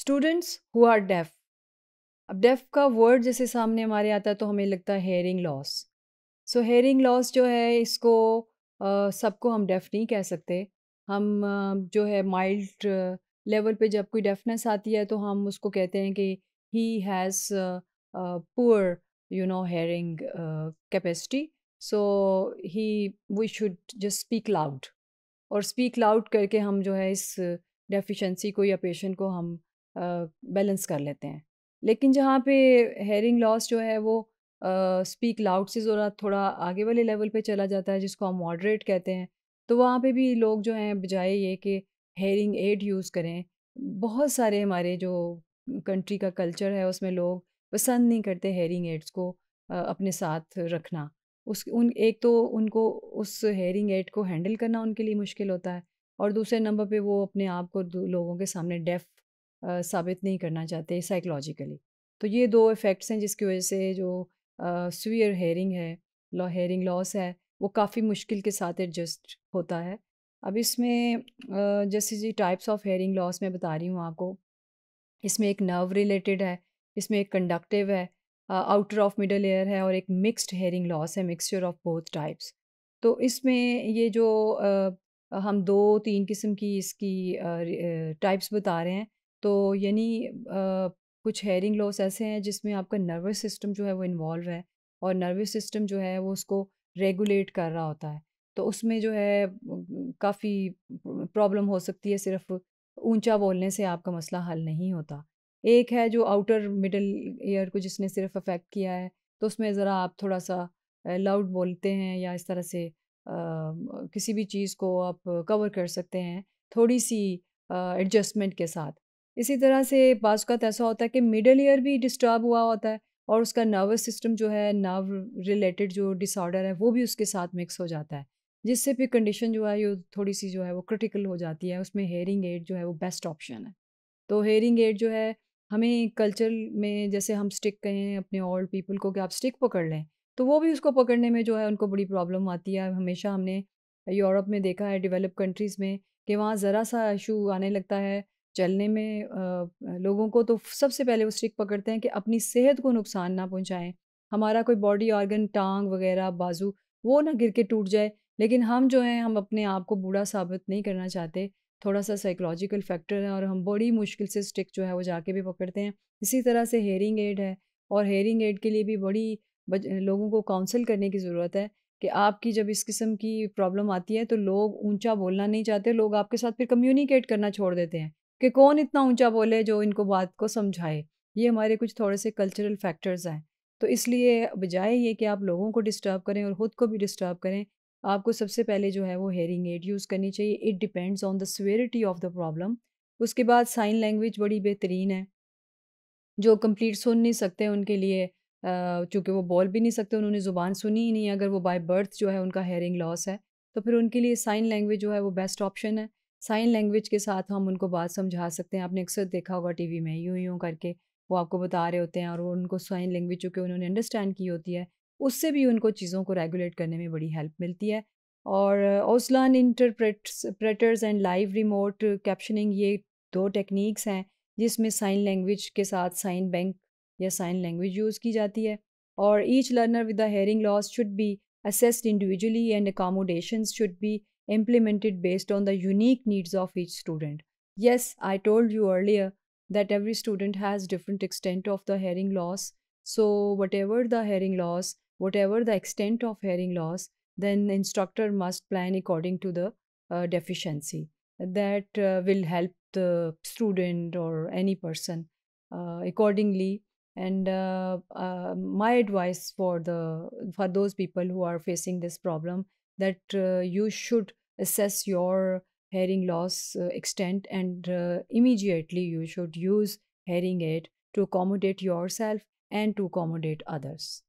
Students who are deaf अब deaf का word जैसे सामने हमारे आता है तो हमें लगता है hearing loss so hearing loss जो है इसको सबको हम डेफ नहीं कह सकते हम uh, जो है माइल्ड लेवल पे जब कोई डेफनेस आती है तो हम उसको कहते हैं कि he has poor you know hearing capacity so he we should just speak loud और स्पीक लाउड करके हम जो है इस डेफिशिएंसी को या पेशेंट को हम बैलेंस कर लेते हैं लेकिन जहाँ पे हेयरिंग लॉस जो है वो स्पीक लाउड से ज़रा थोड़ा आगे वाले लेवल पे चला जाता है जिसको हम मॉडरेट कहते हैं तो वहाँ पे भी लोग जो हैं बजाय ये कि हेयरिंग एड यूज़ करें बहुत सारे हमारे जो कंट्री का कल्चर है उसमें लोग पसंद नहीं करते हेयरिंग एड्स को अपने साथ रखना उस उन एक तो उनको उस हेयरिंग एड को हैंडल करना उनके लिए मुश्किल होता है और दूसरे नंबर पे वो अपने आप को लोगों के सामने डेफ साबित नहीं करना चाहते साइकोलॉजिकली तो ये दो इफ़ेक्ट्स हैं जिसकी वजह से जो स्वीयर हेयरिंग है लॉ हेयरिंग लॉस है वो काफ़ी मुश्किल के साथ एडजस्ट होता है अब इसमें जैसे जी टाइप्स ऑफ हेयरिंग लॉस मैं बता रही हूँ आपको इसमें एक नर्व रिलेटेड है इसमें एक कंडक्टिव है आउटर ऑफ मिडल एयर है और एक मिक्स्ड हेयरिंग लॉस है मिक्सचर ऑफ बोथ टाइप्स तो इसमें ये जो आ, हम दो तीन किस्म की इसकी टाइप्स बता रहे हैं तो यानी कुछ हेयरिंग लॉस ऐसे हैं जिसमें आपका नर्वस सिस्टम जो है वो इन्वॉल्व है और नर्वस सिस्टम जो है वो उसको रेगुलेट कर रहा होता है तो उसमें जो है काफ़ी प्रॉब्लम हो सकती है सिर्फ ऊंचा बोलने से आपका मसला हल नहीं होता एक है जो आउटर मिडल ईयर को जिसने सिर्फ अफेक्ट किया है तो उसमें ज़रा आप थोड़ा सा लाउड बोलते हैं या इस तरह से आ, किसी भी चीज़ को आप कवर कर सकते हैं थोड़ी सी एडजस्टमेंट के साथ इसी तरह से बाजुकात तो ऐसा होता है कि मिडल ईयर भी डिस्टर्ब हुआ होता है और उसका नर्वस सिस्टम जो है नर्व रिलेटेड जो डिसऑर्डर है वो भी उसके साथ मिक्स हो जाता है जिससे फिर कंडीशन जो है ये थोड़ी सी जो है वो क्रिटिकल हो जाती है उसमें हेयरिंग एड जो है वो बेस्ट ऑप्शन है तो हेयरिंग एड जो है हमें कल्चर में जैसे हम स्टिक कहें अपने ओल्ड पीपल को कि आप स्टिक पकड़ लें तो वो भी उसको पकड़ने में जो है उनको बड़ी प्रॉब्लम आती है हमेशा हमने यूरोप में देखा है डेवलप कंट्रीज़ में कि वहाँ ज़रा सा इशू आने लगता है चलने में लोगों को तो सबसे पहले वो स्टिक पकड़ते हैं कि अपनी सेहत को नुकसान ना पहुंचाएं हमारा कोई बॉडी ऑर्गन टांग वगैरह बाजू वो ना गिर के टूट जाए लेकिन हम जो हैं हम अपने आप को बूढ़ा साबित नहीं करना चाहते थोड़ा सा साइकोलॉजिकल फैक्टर है और हम बड़ी मुश्किल से स्टिक जो है वो जाके भी पकड़ते हैं इसी तरह से हेयरिंग एड है और हेयरिंग एड के लिए भी बड़ी बज, लोगों को काउंसिल करने की ज़रूरत है कि आपकी जब इस किस्म की प्रॉब्लम आती है तो लोग ऊंचा बोलना नहीं चाहते लोग आपके साथ फिर कम्युनिकेट करना छोड़ देते हैं कि कौन इतना ऊंचा बोले जो इनको बात को समझाए ये हमारे कुछ थोड़े से कल्चरल फैक्टर्स हैं तो इसलिए बजाय ये कि आप लोगों को डिस्टर्ब करें और ख़ुद को भी डिस्टर्ब करें आपको सबसे पहले जो है वो हेयरिंग एड यूज़ करनी चाहिए it depends on the severity of the problem उसके बाद साइन लैंग्वेज बड़ी बेहतरीन है जो कंप्लीट सुन नहीं सकते उनके लिए चूँकि वो बोल भी नहीं सकते उन्होंने ज़ुबान सुनी ही नहीं अगर वो बाय बर्थ जो है उनका हेयरिंग लॉस है तो फिर उनके लिए साइन लैंग्वेज जो है वो बेस्ट ऑप्शन है साइन लैंग्वेज के साथ हम उनको बात समझा सकते हैं आपने अक्सर देखा होगा टीवी में यूं यूं करके वो आपको बता रहे होते हैं और वो उनको साइन लैंग्वेज चूँकि उन्होंने अंडरस्टैंड की होती है उससे भी उनको चीज़ों को रेगुलेट करने में बड़ी हेल्प मिलती है और ओसलान interpreters and live remote captioning ये दो टेक्निक्स हैं जिसमें साइन लैंग्वेज के साथ साइन बैंक या साइन लैंग्वेज यूज़ की जाती है और each learner with the hearing loss should be assessed individually and accommodation should be implemented based on the unique needs of each student. Yes, I told you earlier that every student has different extent of the hearing loss. So whatever the hearing loss, whatever the extent of hearing loss, then the instructor must plan according to the uh, deficiency that uh, will help the student or any person uh, accordingly and uh, uh, my advice for the for those people who are facing this problem that uh, you should assess your hearing loss uh, extent and uh, immediately you should use hearing aid to accommodate yourself and to accommodate others.